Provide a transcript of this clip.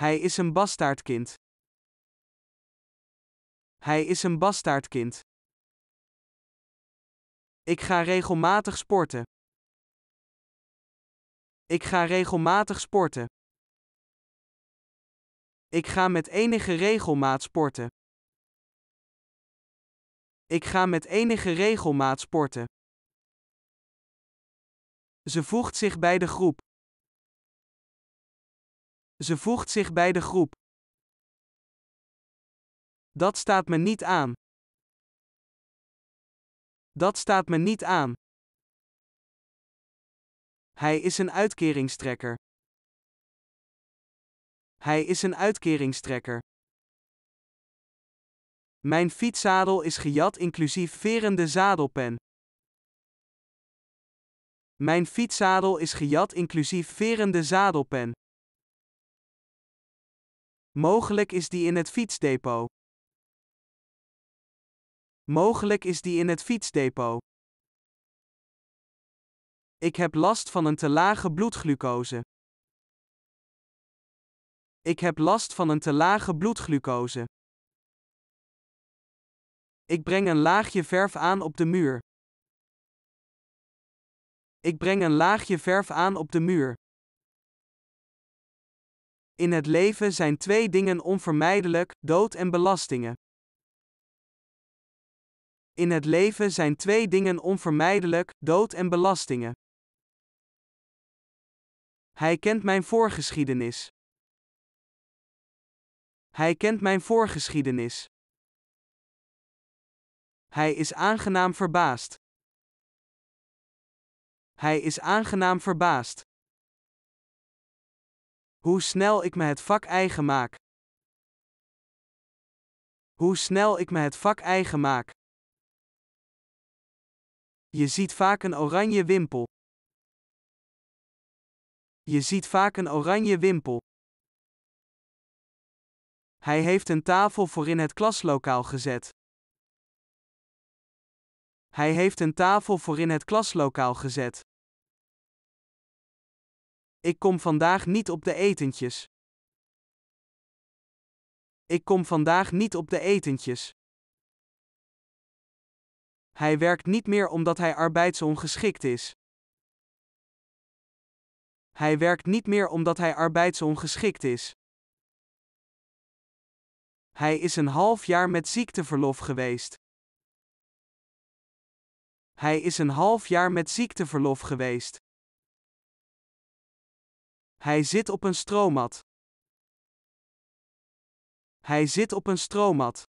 Hij is een bastaardkind. Hij is een bastaardkind. Ik ga regelmatig sporten. Ik ga regelmatig sporten. Ik ga met enige regelmaat sporten. Ik ga met enige regelmaat sporten. Ze voegt zich bij de groep. Ze voegt zich bij de groep. Dat staat me niet aan. Dat staat me niet aan. Hij is een uitkeringstrekker. Hij is een uitkeringstrekker. Mijn fietszadel is gejat inclusief verende zadelpen. Mijn fietszadel is gejat inclusief verende zadelpen. Mogelijk is die in het fietsdepot. Mogelijk is die in het fietsdepot. Ik heb last van een te lage bloedglucose. Ik heb last van een te lage bloedglucose. Ik breng een laagje verf aan op de muur. Ik breng een laagje verf aan op de muur. In het leven zijn twee dingen onvermijdelijk: dood en belastingen. In het leven zijn twee dingen onvermijdelijk: dood en belastingen. Hij kent mijn voorgeschiedenis. Hij kent mijn voorgeschiedenis. Hij is aangenaam verbaasd. Hij is aangenaam verbaasd. Hoe snel ik me het vak eigen maak. Hoe snel ik me het vak eigen maak. Je ziet vaak een oranje wimpel. Je ziet vaak een oranje wimpel. Hij heeft een tafel voor in het klaslokaal gezet. Hij heeft een tafel voor in het klaslokaal gezet. Ik kom vandaag niet op de etentjes. Ik kom vandaag niet op de etentjes. Hij werkt niet meer omdat hij arbeidsongeschikt is. Hij werkt niet meer omdat hij arbeidsongeschikt is. Hij is een half jaar met ziekteverlof geweest. Hij is een half jaar met ziekteverlof geweest. Hij zit op een stroommat. Hij zit op een stroommat.